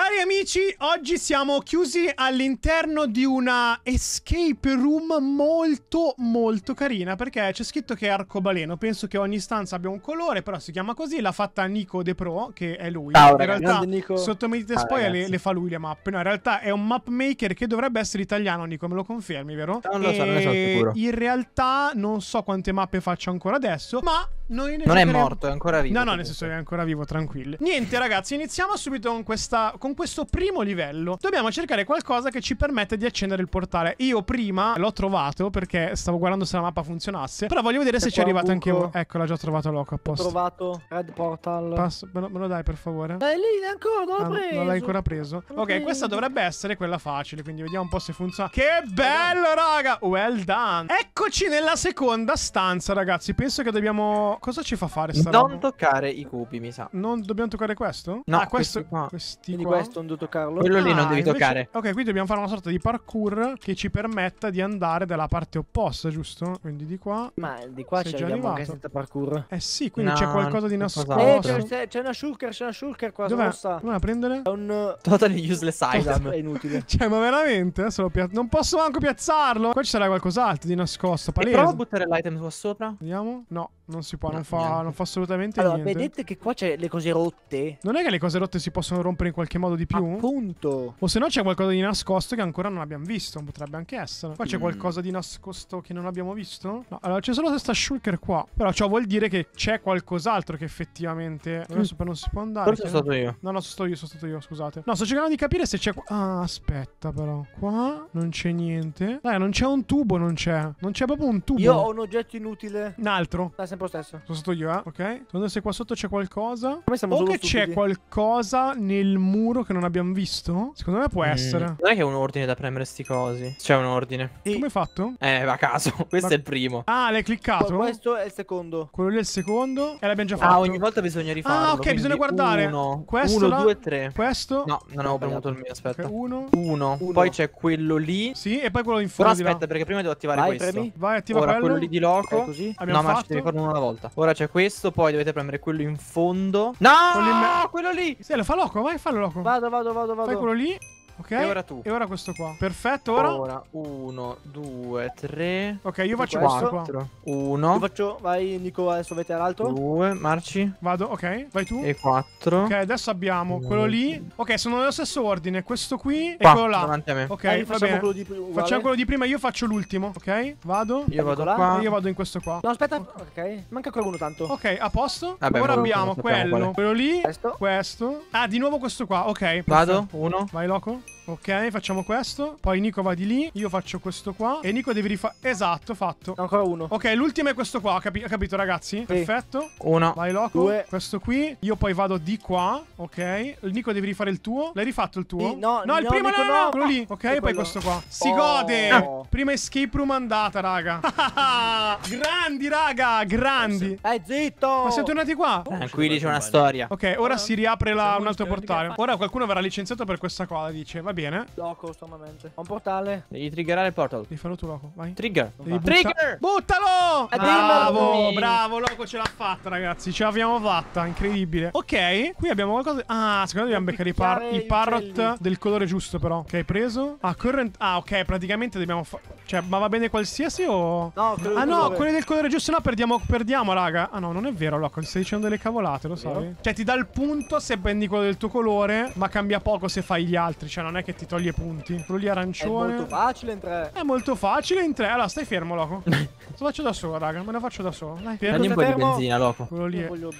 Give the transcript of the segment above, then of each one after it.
Cari amici, oggi siamo chiusi all'interno di una escape room molto molto carina perché c'è scritto che è arcobaleno, penso che ogni stanza abbia un colore, però si chiama così, l'ha fatta Nico De Pro, che è lui. Ciao, in realtà Nico... sotto Medite ah, le, le, fa lui le mappe, no in realtà è un map maker che dovrebbe essere italiano Nico, me lo confermi vero? Non ah, lo so, non lo so, sicuro. In realtà non so quante mappe faccio ancora adesso, ma noi non giocheremo... è morto, è ancora vivo. No, no, nel senso è ancora vivo, tranquillo. Niente, ragazzi, iniziamo subito con, questa, con questo primo livello. Dobbiamo cercare qualcosa che ci permette di accendere il portale. Io prima l'ho trovato perché stavo guardando se la mappa funzionasse. Però voglio vedere se ci è arrivato anche io. Ecco, l'ho già trovato Loco apposta. Ho trovato Red Portal. Passo, me, lo, me lo dai, per favore? Dai, eh, lì è ancora, non l'ho ah, preso. Non l'hai ancora preso. Non ok, preso. questa dovrebbe essere quella facile. Quindi vediamo un po' se funziona. Che bello, raga! Well done. Eccoci nella seconda stanza, ragazzi. Penso che dobbiamo cosa ci fa fare sta Non roba? toccare i cubi, mi sa. Non dobbiamo toccare questo? No, ah, questo, questi, qua. questi qua. questo non devo toccarlo. Quello ah, lì non ah, devi invece... toccare. Ok, quindi dobbiamo fare una sorta di parkour che ci permetta di andare dalla parte opposta, giusto? Quindi di qua. Ma di qua c'è arrivato anche senza parkour. Eh sì, quindi no, c'è qualcosa di nascosto. Eh, c'è una shulker, c'è una shulker qua. Dov'è? Sta. Non la prendere? È un... Eh, totally useless item. È inutile. cioè, ma veramente? Adesso pia... Non posso manco piazzarlo. Qua ci sarà qualcos'altro di nascosto, palese. E prova a buttare l'item qua sopra. Vediamo. No. Non si può, no, non, fa, non, fa, assolutamente allora, niente. Allora, vedete che qua c'è le cose rotte. Non è che le cose rotte si possono rompere in qualche modo di più? Appunto. O se no c'è qualcosa di nascosto che ancora non abbiamo visto. Potrebbe anche essere. Qua mm. c'è qualcosa di nascosto che non abbiamo visto? No, allora c'è solo questa shulker qua. Però ciò vuol dire che c'è qualcos'altro che effettivamente... Mm. Adesso non si può andare. Forse sono stato io. No, no, sono stato io, sono stato io, scusate. No, sto cercando di capire se c'è... Ah, aspetta però. Qua non c'è niente. Dai, non c'è un tubo, non c'è. Non c'è proprio un tubo. Io ho un oggetto inutile. Un altro. Sta sempre lo stesso. Sono stato io, eh? Ok. Secondo se qua sotto c'è qualcosa. Come siamo o che c'è qualcosa nel muro che non abbiamo visto? Secondo me può mm. essere. Non è che è un ordine da premere sti cosi. C'è un ordine. Sì. Come hai fatto? Eh, a caso. Questo Ma... è il primo. Ah, l'hai cliccato? No, questo è il secondo. Quello lì è il secondo. E l'abbiamo già ah, fatto. Ah, ogni volta bisogna ah, rifarlo. Ah, ok, bisogna guardare. Uno, questo uno, là... due, tre. Questo. No, non avevo premuto il mio, aspetta. Okay, uno. uno. Uno. Poi c'è quello lì. Sì, e poi quello in fondo. Però aspetta, perché prima devo attivare Vai, questo. Premi. Vai, attiva Ora, quello. quello lì di loco. così. no, fatto. ma ci devi fare uno alla volta. Ora c'è questo, poi dovete premere quello in fondo. No! Quello, in quello lì! Sì, lo fa loco, vai, fallo loco. Vado, vado, vado, vado. Fai quello lì. Ok. E ora tu. E ora questo qua. Perfetto, ora. Ora 1, 2, 3. Ok, io faccio questo, questo qua. 1. faccio, vai Nico, adesso avete all'alto. Due, Marci. Vado, ok, vai tu. E quattro. Ok, adesso abbiamo quello lì. Ok, sono nello stesso ordine, questo qui qua, e quello là. Davanti a me. Ok, eh, facciamo quello di prima. Facciamo quello di prima, io faccio l'ultimo, ok? Vado. Io vado ecco là. Io vado in questo qua. No, aspetta. Ok. Manca qualcuno tanto. Ok, a posto. Vabbè, ora abbiamo quello, quello lì, questo. questo. Ah, di nuovo questo qua. Ok. Vado. Uno. Vai loco. Ok, facciamo questo. Poi Nico va di lì. Io faccio questo qua. E Nico devi rifare. Esatto, fatto. Ancora uno. Ok, l'ultimo è questo qua. Ho, capi capito, ragazzi. Sì. Perfetto. Uno. Vai, Loco. Due. Questo qui. Io poi vado di qua. Ok. Nico, devi rifare il tuo. L'hai rifatto il tuo? Sì, no, no, il no, primo Nico, no, no, no. Quello lì. Ok, e poi questo qua. Si oh. gode. Ah. Prima escape room andata, raga. grandi, raga. Grandi. Eh, zitto. Ma siamo tornati qua. Tranquilli, c'è una storia. Ok, ora si riapre la, un altro portale. Ora qualcuno verrà licenziato per questa cosa, dice veloce, va bene. Loco, stormamente. Ho un portale. Devi triggerare il portal. Devi farlo tu, Loco, vai. Trigger. Devi Trigger! Buttalo! Eh, bravo, bravo, Loco, ce l'ha fatta, ragazzi. Ce l'abbiamo fatta, incredibile. Ok, qui abbiamo qualcosa... Ah, secondo me dobbiamo beccare i, par i parrot del colore giusto, però. Ok, preso. Ah, current... Ah, ok, praticamente dobbiamo Cioè, ma va bene qualsiasi o... No, ah no, quelli del colore giusto no, perdiamo, perdiamo, raga. Ah no, non è vero, Loco, stai dicendo delle cavolate, lo sai. Cioè, ti dà il punto se prendi quello del tuo colore, ma cambia poco se fai gli altri. Cioè, non è che ti toglie punti. Quello lì arancione. È molto facile in tre. È molto facile in tre. Allora, stai fermo, loco. Lo faccio da solo, raga. Me lo faccio da solo. Dai, fermo. Dagli un po' di benzina, loco. Quello lì è. Quello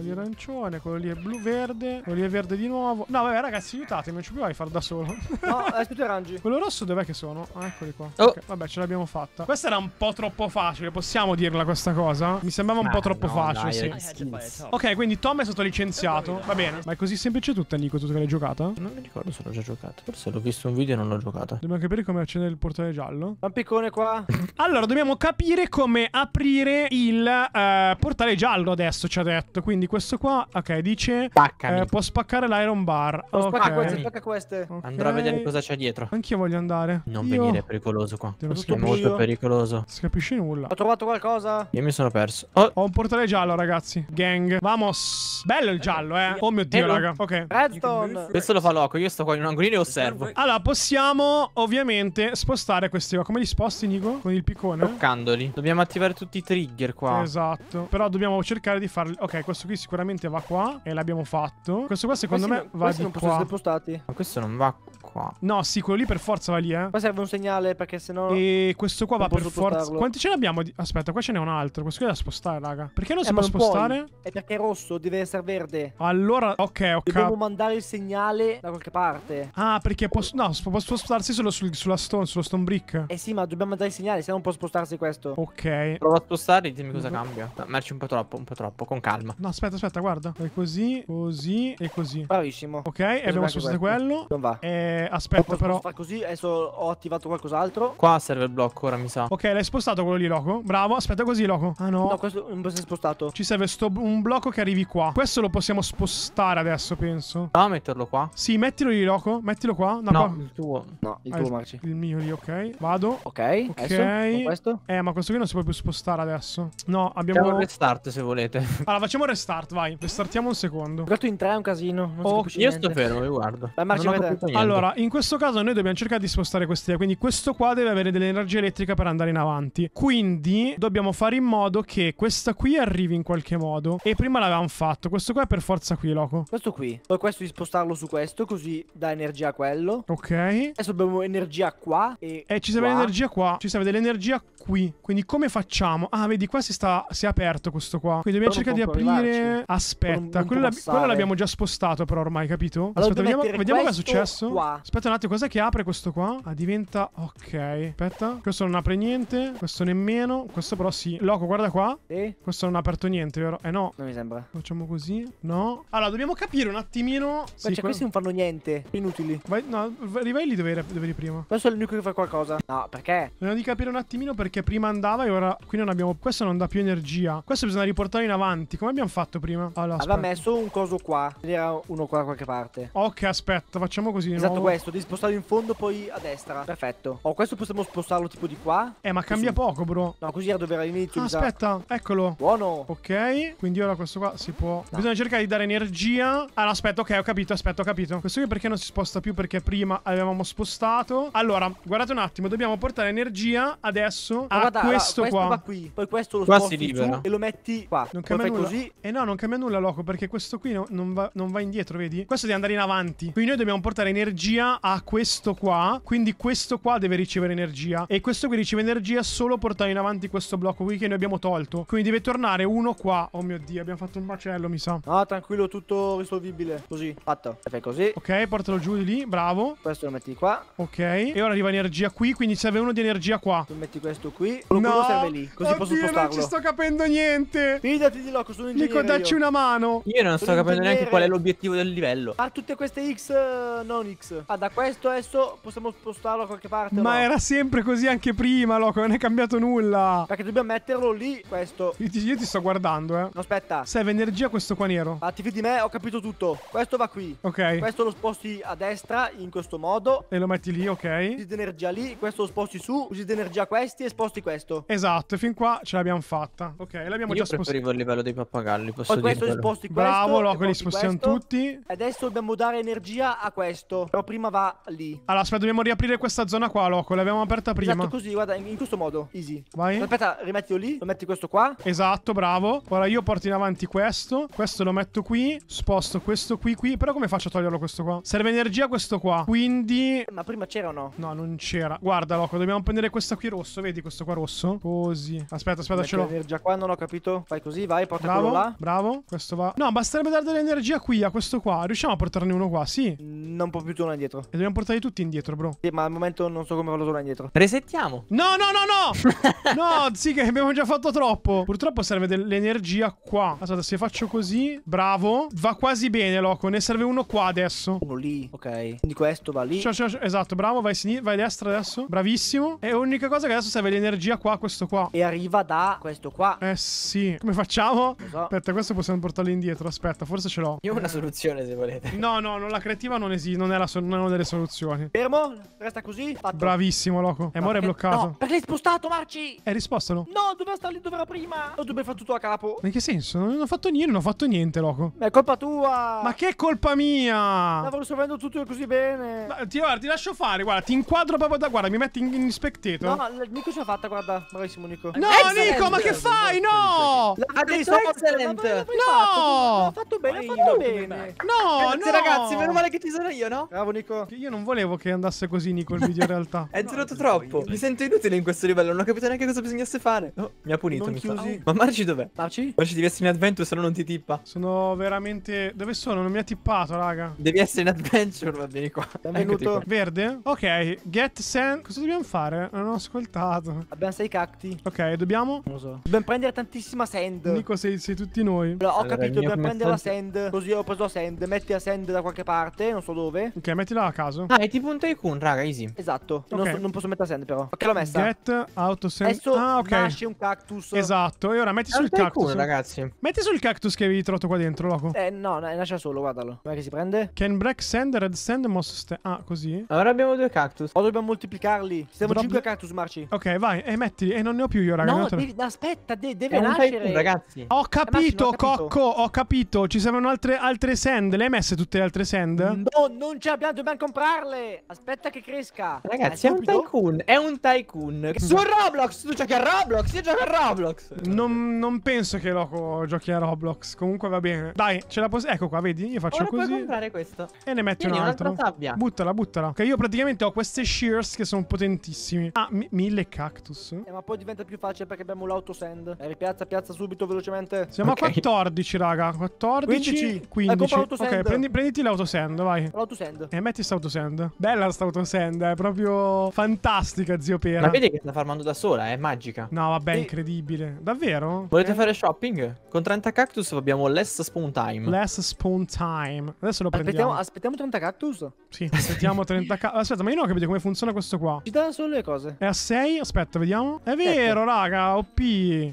lì è arancione, quello lì è blu-verde. Quello lì è verde di nuovo. No, vabbè, ragazzi, aiutatemi. Non ci puoi vai far da solo. No, aspetta, eh, arrangi. Quello rosso dov'è che sono? Ah, eccoli qua. Oh. Okay, vabbè, ce l'abbiamo fatta. Questa era un po' troppo facile. Possiamo dirla questa cosa? Mi sembrava un ah, po' troppo no, facile, dai, sì. Ok, quindi Tom è stato licenziato. Va bene. Ma è così semplice tutta, Nico, Tu che l'hai giocata? Non mi ricordo se l'ho già giocata giocato. Forse l'ho visto un video e non l'ho giocato. Dobbiamo capire come accendere il portale giallo. Lampicone qua. allora, dobbiamo capire come aprire il uh, portale giallo adesso, ci ha detto. Quindi questo qua, ok, dice... Spaccami. Eh, può spaccare l'iron bar. Oh, okay. Spacca queste, spacca queste. Okay. Andrò a vedere cosa c'è dietro. Anch'io voglio andare. Non Io... venire, è pericoloso qua. Te lo è molto pericoloso. Non si capisce nulla. Ho trovato qualcosa. Io mi sono perso. Oh. Ho un portale giallo, ragazzi. Gang. Vamos. Bello il giallo, eh. Oh mio Dio, Hello. Eh, raga. Ok. Redstone. Questo lo fa loco. Io sto qua in un angolini e osservo. Allora, possiamo ovviamente spostare questi qua. Come li sposti, Nico? Con il piccone? Toccandoli. Dobbiamo attivare tutti i trigger qua. Esatto. Però dobbiamo cercare di farli... Ok, questo qui sicuramente va qua. E l'abbiamo fatto. Questo qua secondo questi me non, va di non qua. non possono essere spostati. Ma questo non va qua. No, sì, quello lì per forza va lì, eh. Qua serve un segnale perché sennò. E questo qua va per spostarlo. forza. Quanti ce ne abbiamo? Aspetta, qua ce n'è un altro. Questo qui è da spostare, raga. Perché non eh, si può non spostare? Puoi. È perché è rosso, deve essere verde. Allora, ok, ok. Dobbiamo mandare il segnale da qualche parte. Ah, perché posso. No, può spostarsi solo sul, sulla stone, sullo stone brick. Eh sì, ma dobbiamo mandare il segnale, se no non può spostarsi questo. Ok. Prova a spostare e dimmi cosa no. cambia. No, merci un po' troppo, un po' troppo, con calma. No, aspetta, aspetta, guarda. È così, così e così. Bravissimo. Ok, e abbiamo spostato questo. quello. Non va. E eh, aspetta Loco, però. Fa così, adesso ho attivato qualcos'altro. Qua serve il blocco ora, mi sa. Ok, l'hai spostato quello lì, Loco. Bravo, aspetta così, Loco. Ah no. No, questo non può essere spostato. Ci serve sto, un blocco che arrivi qua. Questo lo possiamo spostare adesso, penso. Ah, metterlo qua? Sì, mettilo lì, Loco. Mettilo qua. No, qua. il tuo. No, il ah, tuo, Marci. Il mio lì, ok. Vado. Ok, ok. Questo? Eh, ma questo qui non si può più spostare adesso. No, abbiamo... Facciamo un restart se volete. Allora, facciamo restart, vai. Restartiamo un secondo. Ho in tre è un casino. Non oh, io niente. sto fermo, mi guardo. Vai, Marci, allora, allora, in questo caso noi dobbiamo cercare di spostare quest'idea, quindi questo qua deve avere dell'energia elettrica per andare in avanti. Quindi dobbiamo fare in modo che questa qui arrivi in qualche modo. E prima l'avevamo fatto, questo qua è per forza qui, loco. Questo qui. Poi questo di spostarlo su questo, così dà energia a quello. Ok. Adesso abbiamo energia qua e... Eh, ci serve l'energia qua, ci serve dell'energia qui. Quindi come facciamo? Ah, vedi, qua si, sta, si è aperto questo qua. Quindi dobbiamo cercare di aprire... Arrivarci. Aspetta, quello l'abbiamo già spostato però ormai, capito? Allora, Aspetta, vediamo, vediamo cosa è successo. Qua. Aspetta un attimo, cos'è che apre questo qua? Ah, diventa... Ok, aspetta. Questo non apre niente, questo nemmeno, questo però sì. Loco, guarda qua. Sì. Questo non ha aperto niente, vero? Eh no. Non mi sembra. Facciamo così. No. Allora, dobbiamo capire un attimino... Sì, cioè, quello... questi non fanno niente. Inutili. Vai, no, arrivai lì dove eri, dove eri prima. Questo è l'unico che fa qualcosa. No, perché? Dobbiamo di capire un attimino perché prima andava e ora qui non abbiamo... Questo non dà più energia. Questo bisogna riportarlo in avanti. Come abbiamo fatto prima? Allora, Aveva messo un coso qua. C'era uno qua da qualche parte. Ok, aspetta, facciamo così. Esatto, nuovo questo, devi spostarlo in fondo poi a destra. Perfetto. Oh, questo possiamo spostarlo tipo di qua. Eh, ma cambia così. poco, bro. No, così era dove era l'inizio. Ah, aspetta, eccolo. Buono. Ok, quindi ora questo qua si può... No. Bisogna cercare di dare energia. Allora, aspetta, ok, ho capito, aspetta, ho capito. Questo qui perché non si sposta più? Perché prima avevamo spostato. Allora, guardate un attimo, dobbiamo portare energia adesso ma a guarda, questo, allora, questo qua. qui. Poi questo lo qua sposti e lo metti qua. Non cambia nulla. Così. Eh no, non cambia nulla, loco, perché questo qui non, va, non va indietro, vedi? Questo deve andare in avanti. Quindi noi dobbiamo portare energia energia a questo qua. Quindi questo qua deve ricevere energia. E questo qui riceve energia solo portando in avanti questo blocco qui che noi abbiamo tolto. Quindi deve tornare uno qua. Oh mio Dio, abbiamo fatto un macello, mi sa. Ah, tranquillo, tutto risolvibile. Così, fatto. Fai così. Ok, portalo giù di lì, bravo. Questo lo metti qua. Ok. E ora arriva energia qui, quindi serve uno di energia qua. Tu metti questo qui. Quello no. serve lì, così Oddio, posso spostarlo. non ci sto capendo niente. Fidati di Loco, sono ingegnere Nico, dacci una mano. Io non sono sto capendo ingegnere. neanche qual è l'obiettivo del livello. Ah, tutte queste X, eh, non X. Ah, da questo adesso possiamo spostarlo da qualche parte. Ma no? era sempre così anche prima, Loco. Non è cambiato nulla. Perché dobbiamo metterlo lì, questo. Io ti, io ti sto guardando, eh. No, aspetta. Serve energia questo qua nero. Ah, fidi di me, ho capito tutto. Questo va qui. Ok. Questo lo sposti a destra in questo modo. E lo metti lì, ok. Usi energia lì, questo lo sposti su. Usi energia questi e sposti questo. Esatto, e fin qua ce l'abbiamo fatta. Ok, l'abbiamo già spostata. Io preferivo il livello dei pappagalli, posso Poi dire. Questo sposti questo. Bravo, Loco, li spostiamo questo. tutti. Adesso dobbiamo dare energia a questo. Però prima prima va lì. Allora, aspetta, dobbiamo riaprire questa zona qua, Loco. L'abbiamo aperta prima. Esatto, così, guarda, in, in questo modo. Easy. Vai. Aspetta, rimettilo lì. Lo metti questo qua. Esatto, bravo. Ora io porto in avanti questo. Questo lo metto qui. Sposto questo qui, qui. Però come faccio a toglierlo questo qua? Serve energia questo qua. Quindi... Ma prima c'era o no? No, non c'era. Guarda, Loco, dobbiamo prendere questa qui rosso. Vedi questo qua rosso? Così. Aspetta, aspetta, Metto ce l'ho. energia qua, non ho capito. Fai così, vai, porta bravo, là. Bravo, questo va. No, basterebbe dare dell'energia qui a questo qua. Riusciamo a portarne uno qua, sì. Non può più tornare indietro indietro. E dobbiamo portarli tutti indietro, bro. Sì, ma al momento non so come farlo tornare indietro. Resettiamo. No, no, no, no! no, sì, che abbiamo già fatto troppo. Purtroppo serve dell'energia qua. Aspetta, se faccio così, bravo. Va quasi bene, Loco. Ne serve uno qua adesso. Uno lì, ok. Quindi questo va lì. Ciao, ciao, ciao. esatto, bravo. Vai, sinistra, vai a destra adesso. Bravissimo. E l'unica cosa che adesso serve l'energia qua, questo qua. E arriva da questo qua. Eh sì. Come facciamo? So. Aspetta, questo possiamo portarlo indietro. Aspetta, forse ce l'ho. Io ho una soluzione, se volete. No, no, non la creativa non esiste. Non è la soluzione secondo delle soluzioni. Fermo, resta così. Fatto. Bravissimo, loco. E no, è eh, eh, bloccato. No, perché l'hai spostato, Marci? Hai risposto, no? No, doveva stare lì dove era prima. Lo dovevi fare tutto a capo. Ma in che senso? Non ho fatto niente, non ho fatto niente, loco. Ma è colpa tua. Ma che è colpa mia? Stavo risolvendo tutto così bene. Ma ti, guarda, ti lascio fare, guarda, ti inquadro proprio da guarda, mi metti in, in spectator. No, no, Nico ce l'ha fatta, guarda. Bravissimo, Nico. No, excellent. Nico, ma che fai? No! Ha detto excellent. No! Ha fatto bene, ha fatto bene. No, no. Ragazzi, meno male che ci sono io, no? Bravo, unico. Io non volevo che andasse così Nico il video in realtà. è durato no, troppo. Mi sento inutile in questo livello, non ho capito neanche cosa bisognasse fare. Oh, mi ha punito, non mi chiusi. Fa. Ma Marci dov'è? Marci? Marci devi essere in adventure, se no non ti tippa. Sono veramente... Dove sono? Non mi ha tippato, raga. Devi essere in adventure, va bene qua. Benvenuto. Ecco, Verde? Ok, get sand. Cosa dobbiamo fare? Non ho ascoltato. Abbiamo sei cacti. Ok, dobbiamo? Non lo so. Dobbiamo prendere tantissima sand. Nico, sei, sei tutti noi. Allora, ho allora, capito, dobbiamo prendere la sand. Così ho preso la sand. Metti la sand da qualche parte, non so dove. Ok, metti mettila a caso. Ah, è tipo un tycoon, raga, easy. Esatto. Okay. Non, so, non, posso mettere sand, però. Ok, l'ho messa? Get out of sand. Adesso ah, ok. nasce un cactus. Esatto. E ora metti è sul tycoon, cactus. ragazzi. Metti sul cactus che avevi trovato qua dentro, loco. Eh, no, no lascia solo, guardalo. Com'è che si prende? Can break sand, red sand, moss sand. Ah, così. Allora abbiamo due cactus. O oh, dobbiamo moltiplicarli. Siamo Drop... 5 cactus, Marci. Ok, vai. E eh, mettili. E non ne ho più io, raga. No, devi... aspetta, de deve è nascere. Tycoon, ragazzi. Ho capito, Cocco. Ho capito. Ci servono altre, altre sand. Le hai messe tutte le altre sand? No, non ce l'abbiamo dobbiamo comprarle. Aspetta che cresca. Ragazzi, è, è un tycoon. È un tycoon. Su Roblox, tu giochi a Roblox? Io gioco a Roblox. Non, non penso che Loco giochi a Roblox. Comunque va bene. Dai, ce la posso. Ecco qua, vedi? Io faccio Ora così. Puoi comprare questo. E ne metto Vieni, un altro. Sabbia. Buttala, buttala. Ok, io praticamente ho queste shears che sono potentissime. Ah, mille cactus. Eh, ma poi diventa più facile perché abbiamo l'autosend. Eh, ripiazza, piazza subito, velocemente. Siamo okay. a 14, raga. 14, 15. 15. Eh, ok, prendi, prenditi l'autosend, vai. L'autosend. Eh, metti autosend. Bella sta autosend, è proprio fantastica, zio Pera. Ma vedi che sta farmando da sola, è magica. No, vabbè, e... incredibile. Davvero? Volete eh. fare shopping? Con 30 cactus abbiamo less spawn time. Less spawn time. Adesso lo prendiamo. Aspettiamo 30 cactus? Sì, aspettiamo 30 cactus. Aspetta, ma io non ho capito come funziona questo qua. Ci dà solo le cose. È a 6, aspetta, vediamo. È vero, Sette. raga, OP.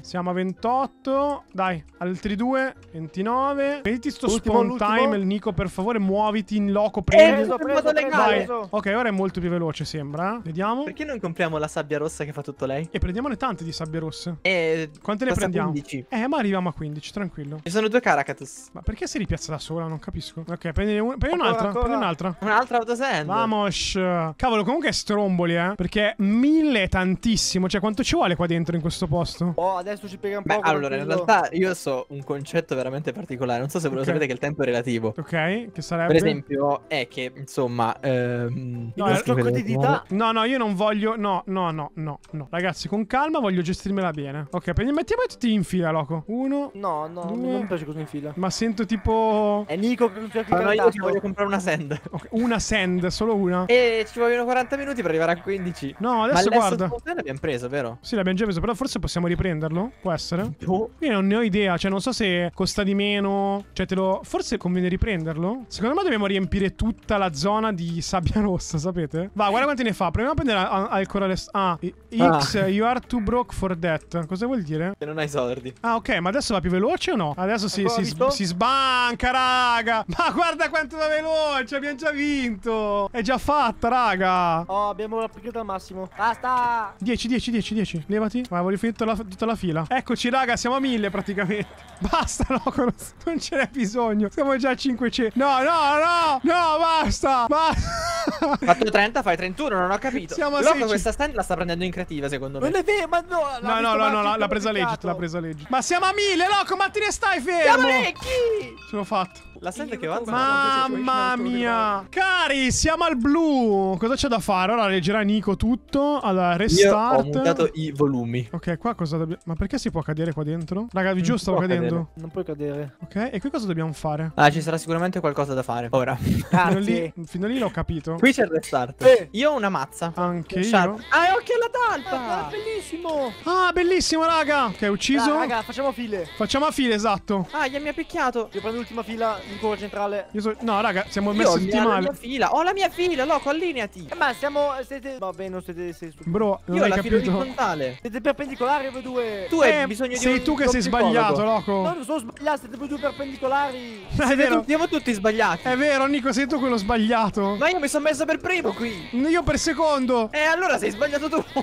Siamo a 28. Dai, altri due. 29. Mettiti sto ultimo, spawn time, il Nico, per favore, muoviti in loco. Eh, prendi. Eh, preso, preso, preso. Ok, ora è molto più veloce, sembra. Vediamo. Perché non compriamo la sabbia rossa che fa tutto lei? E prendiamone tante di sabbia rosse. E... Quante ne prendiamo? 15. Eh, ma arriviamo a 15, tranquillo. Ci sono due Caracatus. Ma perché si ripiazza da sola? Non capisco. Ok, prendi, un... prendi un'altra. Prendi un'altra. Un'altra autosend. Vamos. Cavolo, comunque è stromboli, eh. Perché mille è tantissimo. Cioè, quanto ci vuole qua dentro in questo posto? Oh, adesso ci piega un po'. Beh, allora, in realtà io so un concetto veramente particolare. Non so se ve lo sapete che il tempo è relativo. Ok, che sarebbe? Per esempio, è che insomma... Ehm, no, la quotidianità... No, no, io non voglio... No, no, no, no, no. Ragazzi, con calma voglio gestirmela bene. Ok, mettiamo tutti in fila, loco. Uno. No, no, due. non mi piace così in fila. Ma sento tipo... È Nico che non c'è Ma io ti voglio comprare una sand. Okay, una sand, solo una. E ci vogliono 40 minuti per arrivare a 15. No, adesso Ma guarda. Ma l'abbiamo preso, vero? Sì, l'abbiamo già preso, però forse possiamo riprenderlo. Può essere. Oh. Io non ne ho idea, cioè non so se costa di meno. Cioè te lo... Forse conviene riprenderlo. Secondo me dobbiamo riempire tutta la zona zona di sabbia rossa, sapete? Va, guarda quanti ne fa. Proviamo a prendere ancora le... Ah, ah, X, ah. you are too broke for that. Cosa vuol dire? Che non hai soldi. Ah, ok, ma adesso va più veloce o no? Adesso si, si, si sbanca, raga. Ma guarda quanto va veloce, abbiamo già vinto. È già fatta, raga. Oh, abbiamo applicato al massimo. Basta. 10, 10, 10, 10. Levati. Ma voglio finire tutta la, tutta la fila. Eccoci, raga, siamo a 1000 praticamente. Basta, no, non ce n'è bisogno. Siamo già a 500. No, no, no, no, va. Master! Master! Fatto 30, fai 31, non ho capito. Siamo a Loco 16. questa stand la sta prendendo in creativa, secondo me. Non è vero, ma no. No, no, no, no, l'ha presa legit, l'ha presa legit. Ma siamo a 1000, Loco, ma te ne stai fermo. Siamo leggi. Ce l'ho fatta. La stand che va? Mamma mia. Cari, siamo al blu. Cosa c'è da fare? Ora leggerà Nico tutto. Allora, restart. Io ho montato i volumi. Ok, qua cosa dobbiamo... Ma perché si può cadere qua dentro? Raga, vi giuro stavo cadendo. Non puoi cadere. Ok, e qui cosa dobbiamo fare? Ah, ci sarà sicuramente qualcosa da fare. Ora. Fino lì, lì l'ho capito. Qui c'è il restart. Eh. Io ho una mazza. Anche io. Ah, occhio alla talpa. Ah, bellissimo. Ah, bellissimo, raga. Che hai ucciso? Ah, raga, facciamo file. Facciamo a file, esatto. Ah, gli mi ha picchiato. Io prendo l'ultima fila in curva centrale. So... No, raga, siamo io messi tutti male. Ho la mia fila. Ho la mia fila, loco, allineati. Eh, ma siamo... Siete... Vabbè, non siete... siete... Bro, non io hai ho la fila orizzontale. Siete perpendicolari voi due. Tu hai eh, bisogno di Sei tu che sei sbagliato, loco. No, non sono sbagliato, siete voi due perpendicolari. Siamo tutti sbagliati. È vero, Nico, sei tu quello sbagliato. Ma io mi sono messo preso per primo qui. Io per secondo. Eh, allora sei sbagliato tu.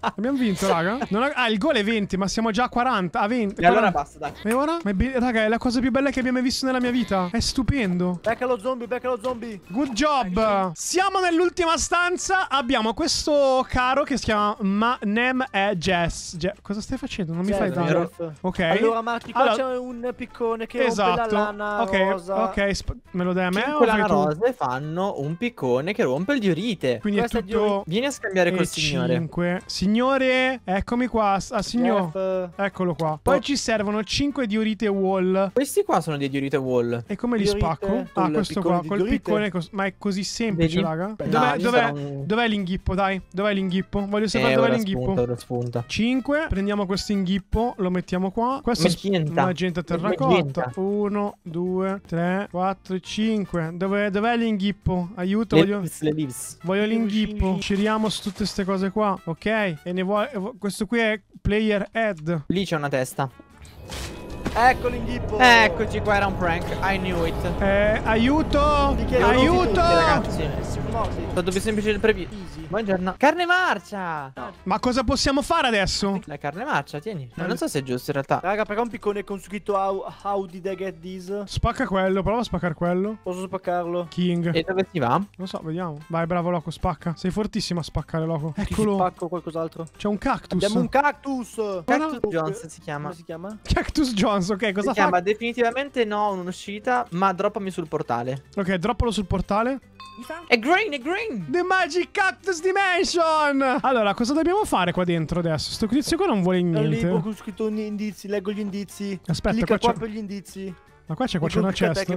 Abbiamo vinto, raga. Ha... Ah, il gol è 20, ma siamo già a 40. A 20. E 40. allora basta, dai. E ora? Ma è be... Raga, è la cosa più bella che abbia mai visto nella mia vita. È stupendo. Becca lo zombie, becca lo zombie. Good job. Siamo nell'ultima stanza. Abbiamo questo caro che si chiama Ma Nem è Jess. Je... cosa stai facendo? Non mi Jess, fai danno. Ok. Allora, Marchi, qua allora... c'è un piccone che esatto. rompe la esatto. lana Ok, rosa. ok. Sp me lo dai a me? Cinque lana rose fanno un piccone che rompe il diorite. Quindi Questa è tutto... Diorite. Vieni a scambiare e col 5. signore. Signore, eccomi qua. Ah, signore. Eccolo qua. Ecco. Poi oh. ci servono 5 diorite wall. Questi qua sono dei diorite wall. E come diorite, li spacco? Ah, questo qua, col piccone. Ma è così semplice, Vedi? raga. Dov'è, dov'è, dov'è l'inghippo, dai? Dov'è l'inghippo? Voglio sapere eh, dov'è l'inghippo. Spunta, 5. Prendiamo questo inghippo, lo mettiamo qua. Questo magenta. magenta terracotta. 1, 2, 3, 4, 5. Dov'è, dov'è l'inghippo? Aiuto aiuto. Le voglio, lips, le lips. Voglio l'inghippo. Giriamo su tutte queste cose qua. Ok. E ne vuoi. Questo qui è player head. Lì c'è una testa. Ecco l'inghippo. Eccoci qua, era un prank. I knew it. Eh, aiuto! Aiuto! Tutti, ragazzi. No, sì. Stato più semplice del previsto. Buongiorno. Carne marcia! No. Ma cosa possiamo fare adesso? La carne marcia, tieni. No, non eh. so se è giusto in realtà. Raga, perché un piccone con scritto how, how did I get this? Spacca quello, prova a spaccare quello. Posso spaccarlo? King. E dove si va? Non so, vediamo. Vai, bravo loco, spacca. Sei fortissimo a spaccare, loco. Eccolo. Spacco qualcos'altro. C'è un cactus. Abbiamo un cactus. Cactus Jones si chiama. Come si chiama? Cactus Jones senso? Ok, cosa si fa? Chiama definitivamente no un'uscita, ma droppami sul portale. Ok, droppalo sul portale. È green, è green! The Magic Cactus Dimension! Allora, cosa dobbiamo fare qua dentro adesso? Sto tizio qua non vuole niente. Lì, ho scritto indizi, leggo gli indizi. Aspetta, Clicca qua, qua per gli indizi. Ma qua c'è, qua c'è una chest.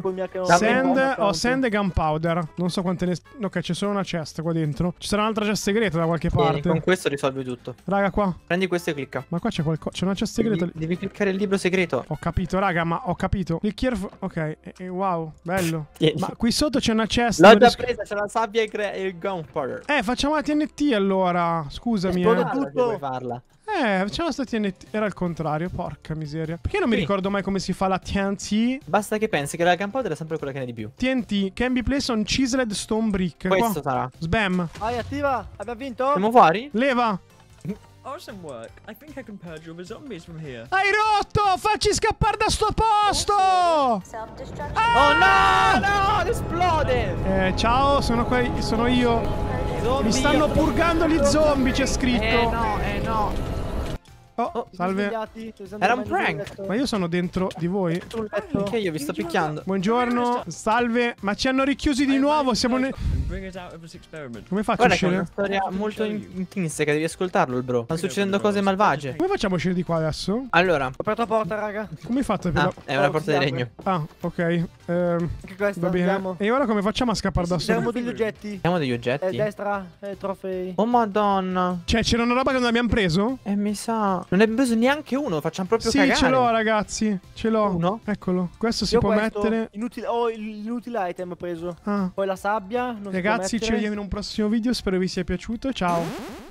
Sand, ho sand e gunpowder. Non so quante ne. Ok, c'è solo una chest qua dentro. Ci sarà un'altra chest segreta da qualche parte. Vieni, con questo risolvi tutto. Raga, qua. Prendi questo e clicca. Ma qua c'è qualcosa. C'è una chest segreta. Devi, devi, cliccare il libro segreto. Ho capito, raga, ma ho capito. Il Kierf. Ok, e, e, wow, bello. Vieni. Ma qui sotto c'è una chest. L'ho già presa, c'è la sabbia e, il gunpowder. Eh, facciamo la TNT allora. Scusami. Esplodo eh. tutto. Farla. Eh, facciamo sta TNT. Era il contrario, porca miseria. Perché non sì. mi ricordo mai come si fa la TNT? Basta che pensi che la gunpowder è sempre quella che ne ha di più. TNT, can be placed on chiseled stone brick. Questo Qua. sarà. Sbam. Vai, attiva. Abbiamo vinto. Siamo fuori? Leva. Awesome work. I think I can purge all the zombies from here. Hai rotto! Facci scappare da sto posto! Oh ah! no! No! Esplode! Eh, ciao, sono, qui, sono io. Zombie, Mi stanno purgando gli zombie, c'è scritto. Eh no, eh no. Oh, oh salve. Era un prank. Ma io sono dentro di voi? Perché io vi sto picchiando. Buongiorno, salve. Ma ci hanno richiusi di nuovo. Siamo nel... Come faccio Guarda a uscire? Guarda è una storia molto intrinseca, devi ascoltarlo il bro. Stanno succedendo cose malvagie. Come facciamo a uscire di qua adesso? Allora. Ho aperto la porta, raga. Come hai fatto? Per ah, È una oh, porta di legno. Ah, ok. Ehm, che questo, va bene. Andiamo. E ora come facciamo a scappare da solo? Abbiamo degli oggetti. Abbiamo degli oggetti. Eh, destra, eh, trofei. Oh madonna. Cioè, c'era una roba che non abbiamo preso? Eh, mi sa. Non abbiamo preso neanche uno, facciamo proprio sì, cagare. Sì, ce l'ho, ragazzi. Ce l'ho. Uno? Eccolo. Questo si Io può questo, mettere. Inutile, oh, l'inutile item ho preso. Ah. Poi la sabbia. Non ragazzi, ci vediamo in un prossimo video. Spero vi sia piaciuto. Ciao.